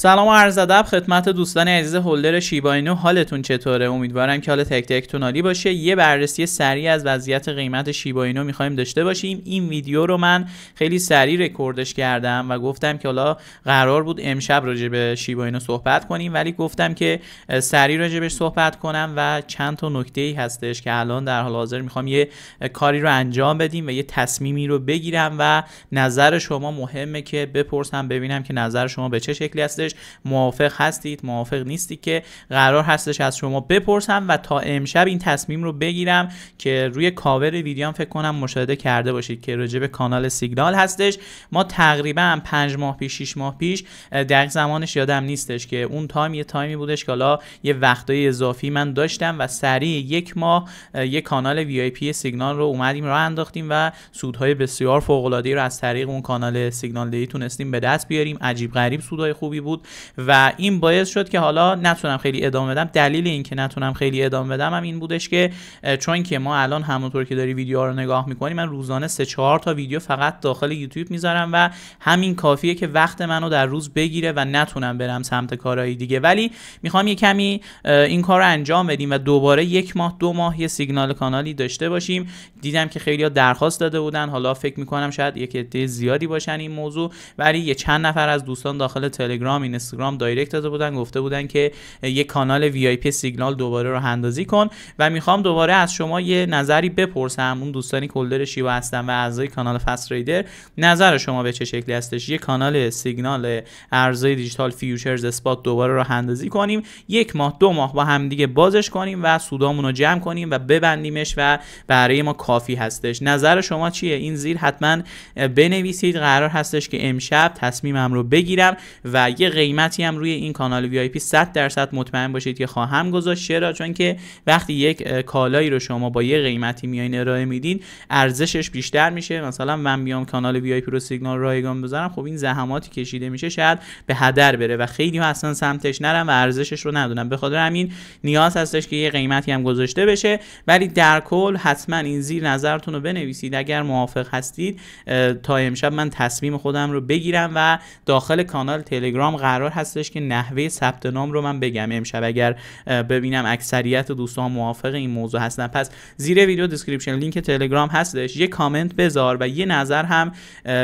سلام و عرض ادب خدمت دوستان عزیز هولدر شیباینو حالتون چطوره امیدوارم که حال تک تک عالی باشه یه بررسی سریع از وضعیت قیمت شیباینو میخوایم داشته باشیم این ویدیو رو من خیلی سریع رکوردش کردم و گفتم که حالا قرار بود امشب راجع به شیباینو صحبت کنیم ولی گفتم که سریع بهش صحبت کنم و چند تا نکته ای هستش که الان در حال حاضر میخوام یه کاری رو انجام بدیم و یه تصمیمی رو بگیرم و نظر شما مهمه که بپرسم ببینم که نظر شما به چه شکلی هست هستش موافق هستید موافق نیستی که قرار هستش از شما بپرسم و تا امشب این تصمیم رو بگیرم که روی کاور ویدیوام فکر کنم مشاهده کرده باشید که راجع به کانال سیگنال هستش ما تقریبا 5 ماه پیش 6 ماه پیش دقیق زمانش یادم نیستش که اون تایم یه تایمی بودش که حالا یه وقتای اضافی من داشتم و سریع یک ماه یه کانال وی پی سیگنال رو اومدیم راه انداختیم و سودهای بسیار فوق العاده رو از طریق اون کانال سیگنال دی تونستیم به دست بیاریم عجیب غریب سودهای خوبی بود و این باعث شد که حالا نتونم خیلی ادامه بدم دلیل اینکه نتونم خیلی ادامه بدم هم این بودش که چون که ما الان همونطور که داری ویدیو رو نگاه میکنی من روزانه سه چهار تا ویدیو فقط داخل یوتیوب میذارم و همین کافیه که وقت منو در روز بگیره و نتونم برم سمت کارهای دیگه ولی میخوام یه کمی این کار رو انجام بدیم و دوباره یک ماه دو ماه یه سیگنال کانالی داشته باشیم دیدم که خیلی درخواست داده بودن حالا فکر میکنم شاید یک عده زیادی باشن این موضوع ولی یه چند نفر از دوستان داخل تلگرام اینستاگرام دایرکت داده بودن گفته بودن که یک کانال وی آی پی سیگنال دوباره رو هندازی کن و میخوام دوباره از شما یه نظری بپرسم اون دوستانی کلدر شیوا هستن و اعضای کانال فست ریدر نظر شما به چه شکلی هستش یه کانال سیگنال ارزهای دیجیتال فیوچرز اسپات دوباره رو اندازی کنیم یک ماه دو ماه با هم دیگه بازش کنیم و سودامون رو جمع کنیم و ببندیمش و برای ما کافی هستش نظر شما چیه این زیر حتما بنویسید قرار هستش که امشب تصمیمم رو بگیرم و یه قیمتی هم روی این کانال وی آی 100 درصد مطمئن باشید که خواهم گذاشت چرا چون که وقتی یک کالایی رو شما با یه قیمتی میایین ارائه میدین ارزشش بیشتر میشه مثلا من بیام کانال وی آی پی رو سیگنال رایگان بذارم خب این زحماتی کشیده میشه شاید به هدر بره و خیلی ها اصلا سمتش نرم و ارزشش رو ندونم به خاطر همین نیاز هستش که یه قیمتی هم گذاشته بشه ولی در کل حتما این زیر نظرتون رو بنویسید اگر موافق هستید تا امشب من تصمیم خودم رو بگیرم و داخل کانال تلگرام قرار هستش که نحوه ثبت نام رو من بگم امشب اگر ببینم اکثریت دوستان موافق این موضوع هستن پس زیر ویدیو دیسکریپشن لینک تلگرام هستش یه کامنت بذار و یه نظر هم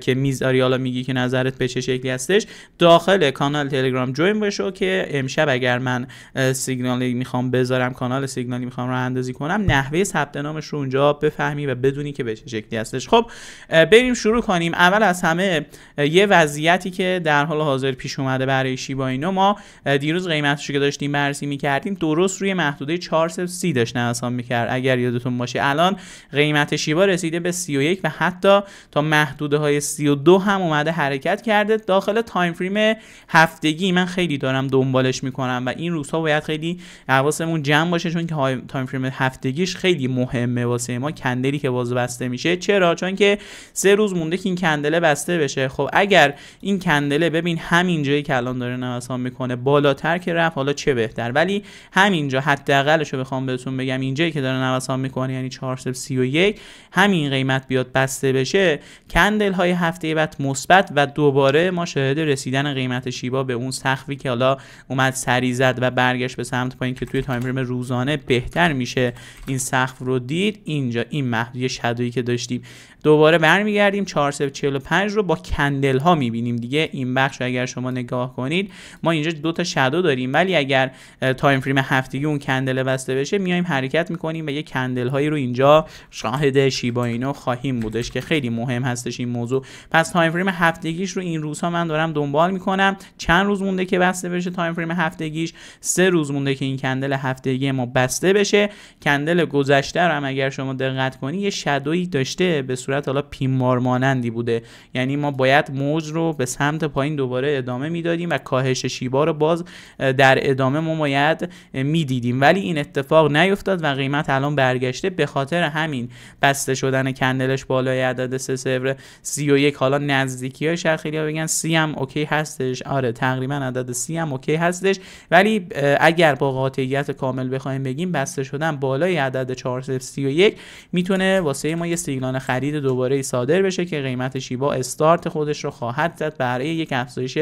که میذاری حالا میگی که نظرت به چه شکلی هستش داخل کانال تلگرام جوین بشو که امشب اگر من سیگنالی میخوام بذارم کانال سیگنالی میخوام راه اندازی کنم نحوه ثبت رو اونجا بفهمی و بدونی که به چه شکلی هستش خب بریم شروع کنیم اول از همه یه وضعیتی که در حال حاضر پیش اومده برای شیبا اینو ما دیروز قیمتش که داشتیم بررسی میکردیم درست روی محدوده 430 داشت نوسان میکرد اگر یادتون باشه الان قیمت شیبا رسیده به 31 و حتی تا محدوده های 32 هم اومده حرکت کرده داخل تایم فریم هفتگی من خیلی دارم دنبالش میکنم و این روزها باید خیلی حواسمون جمع باشه چون که تایم فریم هفتگیش خیلی مهمه واسه ما کندلی که باز بسته میشه چرا چون که سه روز مونده که این کندله بسته بشه خب اگر این کندله ببین همین جایی که که الان داره نوسان میکنه بالاتر که رفت حالا چه بهتر ولی همینجا حداقلش رو بخوام بهتون بگم اینجایی که داره نوسان میکنه یعنی 431 همین قیمت بیاد بسته بشه کندل های هفته بعد مثبت و دوباره ما شاهد رسیدن قیمت شیبا به اون سخفی که حالا اومد سری زد و برگشت به سمت پایین که توی تایم فریم روزانه بهتر میشه این سقف رو دید اینجا این محدودی شدویی که داشتیم دوباره برمیگردیم 445 رو با کندل ها میبینیم دیگه این بخش اگر شما نگاه نگاه کنید ما اینجا دو تا شادو داریم ولی اگر تایم فریم هفتگی اون کندل بسته بشه میایم حرکت میکنیم و یه کندل هایی رو اینجا شاهد شیبا اینو خواهیم بودش که خیلی مهم هستش این موضوع پس تایم فریم هفتگیش رو این روزها من دارم دنبال میکنم چند روز مونده که بسته بشه تایم فریم هفتگیش سه روز مونده که این کندل هفتگی ما بسته بشه کندل گذشته رو هم اگر شما دقت کنی یه شدویی داشته به صورت حالا پیمار مانندی بوده یعنی ما باید موج رو به سمت پایین دوباره ادامه میدیم دادیم و کاهش شیبا رو باز در ادامه ما باید میدیدیم ولی این اتفاق نیفتاد و قیمت الان برگشته به خاطر همین بسته شدن کندلش بالای عدد سه صفر سی حالا نزدیکی های خیلی ها بگن سی هم اوکی هستش آره تقریبا عدد سی هم اوکی هستش ولی اگر با قاطعیت کامل بخوایم بگیم بسته شدن بالای عدد 431 میتونه واسه ما یه سیگنال خرید دوباره صادر بشه که قیمت شیبا استارت خودش رو خواهد زد برای یک افزایش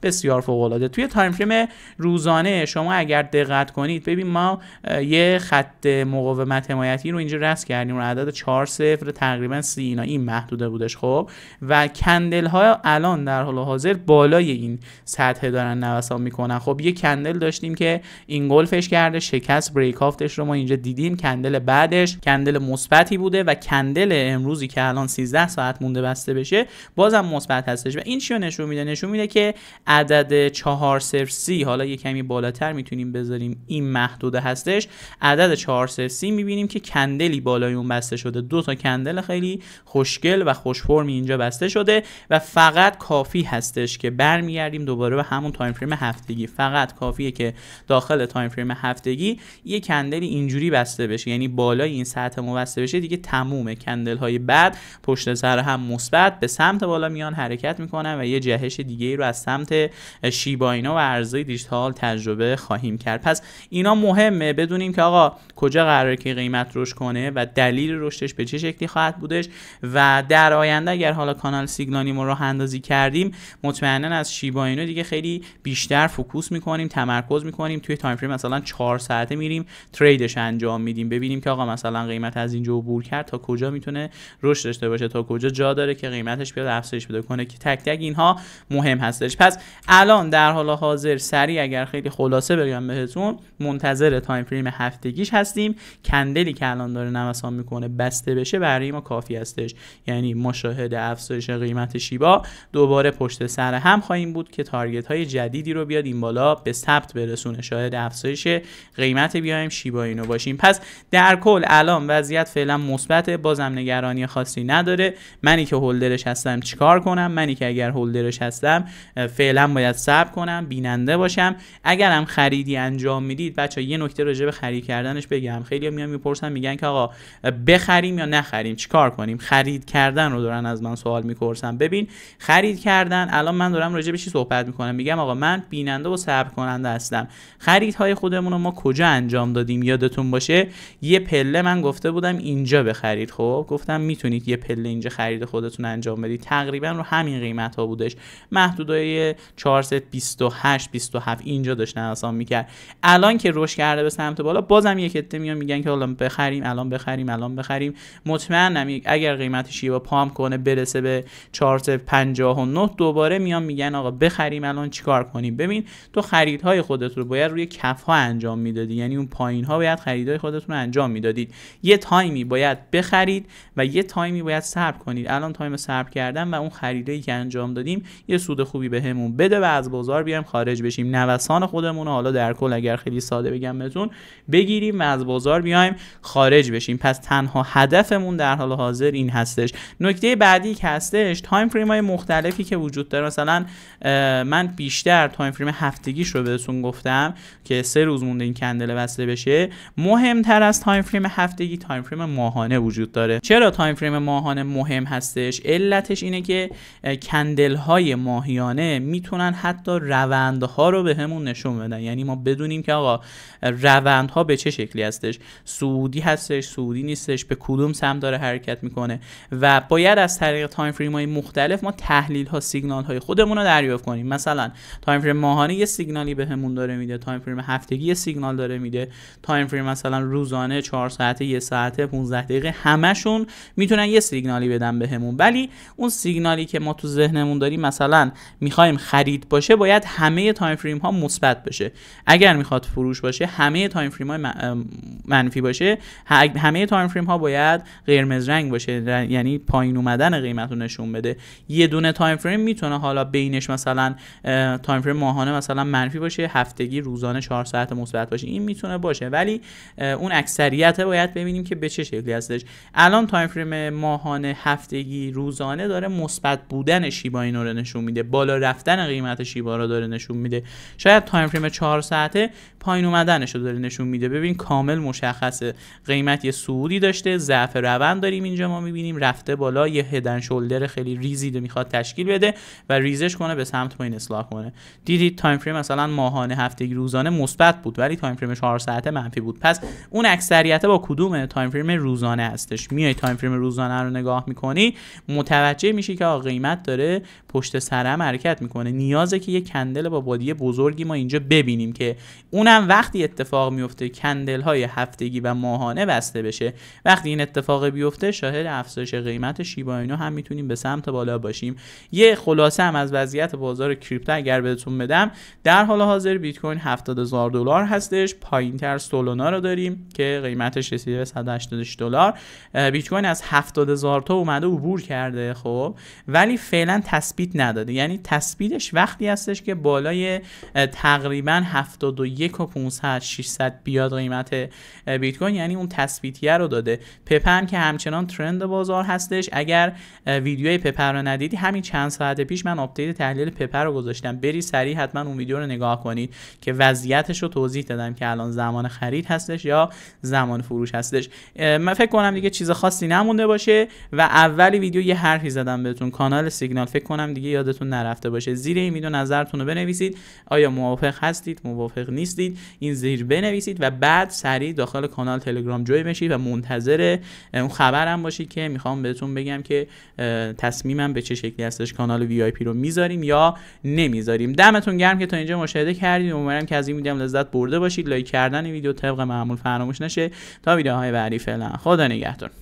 به بسیار فوق العاده توی تایم فریم روزانه شما اگر دقت کنید ببین ما یه خط مقاومت حمایتی رو اینجا رسم کردیم و عدد 4 صفر تقریبا 30 اینا این محدوده بودش خب و کندل ها الان در حال حاضر بالای این سطح دارن نوسان میکنن خب یه کندل داشتیم که این گلفش کرده شکست بریک آفتش رو ما اینجا دیدیم کندل بعدش کندل مثبتی بوده و کندل امروزی که الان 13 ساعت مونده بسته بشه بازم مثبت هستش و این چیو نشون میده نشون میده که عدد چهار سی حالا یه کمی بالاتر میتونیم بذاریم این محدوده هستش عدد چهار می میبینیم که کندلی بالای اون بسته شده دو تا کندل خیلی خوشگل و خوشفرمی اینجا بسته شده و فقط کافی هستش که برمیگردیم دوباره به همون تایم فریم هفتگی فقط کافیه که داخل تایم فریم هفتگی یه کندلی اینجوری بسته بشه یعنی بالای این سطح ما بسته بشه دیگه تموم کندل های بعد پشت سر هم مثبت به سمت بالا میان حرکت میکنن و یه جهش دیگه ای رو از سمت شیباینو و ارزهای دیجیتال تجربه خواهیم کرد پس اینا مهمه بدونیم که آقا کجا قراره که قیمت رشد کنه و دلیل رشدش به چه شکلی خواهد بودش و در آینده اگر حالا کانال ما رو اندازی کردیم مطمئنا از شیباینو دیگه خیلی بیشتر فوکوس میکنیم تمرکز میکنیم توی تایم فریم مثلا 4 ساعته میریم تریدش انجام میدیم ببینیم که آقا مثلا قیمت از اینجا عبور کرد تا کجا میتونه رشد داشته باشه تا کجا جا داره که قیمتش بیاد افزایش بده کنه که تک تک اینها مهم هستش پس الان در حال حاضر سریع اگر خیلی خلاصه بگم بهتون منتظر تایم فریم هفتگیش هستیم کندلی که الان داره نوسان میکنه بسته بشه برای ما کافی هستش یعنی مشاهده افزایش قیمت شیبا دوباره پشت سر هم خواهیم بود که تارگت های جدیدی رو بیاد این بالا به ثبت برسونه شاهد افزایش قیمت بیایم شیبا اینو باشیم پس در کل الان وضعیت فعلا مثبت بازم نگرانی خاصی نداره منی که هولدرش هستم چیکار کنم منی که اگر هولدرش هستم فعلا من باید صبر کنم بیننده باشم اگرم خریدی انجام میدید بچه یه نکته راجع به خرید کردنش بگم خیلی میان میپرسن میگن که آقا بخریم یا نخریم چیکار کنیم خرید کردن رو دارن از من سوال میپرسن ببین خرید کردن الان من دارم راجع به چی صحبت میکنم میگم آقا من بیننده و صبر کننده هستم خریدهای خودمون رو ما کجا انجام دادیم یادتون باشه یه پله من گفته بودم اینجا بخرید خب گفتم میتونید یه پله اینجا خرید خودتون انجام بدید تقریبا رو همین قیمت ها بودش محدودای 4 ست 28 27 اینجا داشت نوسان میکرد الان که رشد کرده به سمت بالا بازم یک عده میان میگن که حالا بخریم الان بخریم الان بخریم مطمئنم اگر قیمت شیبا پام کنه برسه به 4 ست 59 دوباره میان میگن آقا بخریم الان چیکار کنیم ببین تو خریدهای خودت رو باید روی کف ها انجام میدادی یعنی اون پایین ها باید خریدهای خودتون رو انجام میدادید یه تایمی باید بخرید و یه تایمی باید صبر کنید الان تایم صبر کردن و اون خریدایی که انجام دادیم یه سود خوبی بهمون به و از بازار بیایم خارج بشیم نوسان خودمون حالا در کل اگر خیلی ساده بگم بهتون بگیریم و از بازار بیایم خارج بشیم پس تنها هدفمون در حال حاضر این هستش نکته بعدی که هستش تایم فریم های مختلفی که وجود داره مثلا من بیشتر تایم فریم هفتگیش رو بهتون گفتم که سه روز مونده این کندل بسته بشه مهمتر از تایم فریم هفتگی تایم فریم ماهانه وجود داره چرا تایم فریم ماهانه مهم هستش علتش اینه که کندل های ماهیانه می میتونن حتی روندها رو به همون نشون بدن یعنی ما بدونیم که آقا روندها به چه شکلی هستش سعودی هستش سعودی نیستش به کدوم سمت داره حرکت میکنه و باید از طریق تایم فریم های مختلف ما تحلیل ها سیگنال های خودمون رو دریافت کنیم مثلا تایم فریم ماهانه یه سیگنالی بهمون همون داره میده تایم فریم هفتگی یه سیگنال داره میده تایم فریم مثلا روزانه 4 ساعته یه ساعته 15 دقیقه همشون میتونن یه سیگنالی بدن بهمون به ولی اون سیگنالی که ما تو ذهنمون داریم مثلا میخوایم خرید باشه باید همه تایم فریم ها مثبت باشه اگر میخواد فروش باشه همه تایم فریم های منفی باشه همه تایم فریم ها باید قرمز رنگ باشه یعنی پایین اومدن قیمت رو نشون بده یه دونه تایم فریم میتونه حالا بینش مثلا تایم فریم ماهانه مثلا منفی باشه هفتگی روزانه 4 ساعت مثبت باشه این میتونه باشه ولی اون اکثریت باید ببینیم که به چه شکلی هستش الان تایم فریم ماهانه هفتگی روزانه داره مثبت بودن شیبا اینو رو نشون میده بالا رفتن قیمت شیبا رو داره نشون میده شاید تایم فریم 4 ساعته پایین اومدنش رو داره نشون میده ببین کامل مشخصه قیمت یه صعودی داشته ضعف روند داریم اینجا ما میبینیم رفته بالا یه هدن شولدر خیلی ریزی میخواد تشکیل بده و ریزش کنه به سمت پایین اصلاح کنه دیدید تایم فریم مثلا ماهانه هفتگی روزانه مثبت بود ولی تایم فریم 4 ساعته منفی بود پس اون اکثریت با کدوم تایم فریم روزانه هستش میای تایم فریم روزانه رو نگاه میکنی متوجه میشی که قیمت داره پشت سرم حرکت میکنه نیازه که یه کندل با بادی بزرگی ما اینجا ببینیم که اونم وقتی اتفاق میفته کندل های هفتگی و ماهانه بسته بشه وقتی این اتفاق بیفته شاهد افزایش قیمت شیبا اینو هم میتونیم به سمت بالا باشیم یه خلاصه هم از وضعیت بازار کریپتو اگر بهتون بدم در حال حاضر بیت کوین 70000 دلار هستش پایینتر سولونا رو داریم که قیمتش رسیده به 180 دلار بیت کوین از 70000 تا اومده عبور کرده خب ولی فعلا تثبیت نداده یعنی تثبیتش هستش وقتی هستش که بالای تقریبا 71 و 500 600 بیاد قیمت بیت کوین یعنی اون تثبیتیه رو داده پپن که همچنان ترند بازار هستش اگر ویدیوی پپر رو ندیدی همین چند ساعت پیش من آپدیت تحلیل پپر رو گذاشتم بری سریع حتما اون ویدیو رو نگاه کنید که وضعیتش رو توضیح دادم که الان زمان خرید هستش یا زمان فروش هستش من فکر کنم دیگه چیز خاصی نمونده باشه و اولی ویدیو یه حرفی زدم بهتون کانال سیگنال فکر کنم دیگه یادتون نرفته باشه زیر زیر این ویدیو نظرتون رو بنویسید آیا موافق هستید موافق نیستید این زیر بنویسید و بعد سریع داخل کانال تلگرام جوی بشید و منتظر اون خبرم باشید که میخوام بهتون بگم که تصمیمم به چه شکلی هستش کانال وی آی پی رو میذاریم یا نمیذاریم دمتون گرم که تا اینجا مشاهده کردید امیدوارم که از این ویدیو لذت برده باشید لایک کردن این ویدیو طبق معمول فراموش نشه تا ویدیوهای بعدی فعلا خدا نگهدار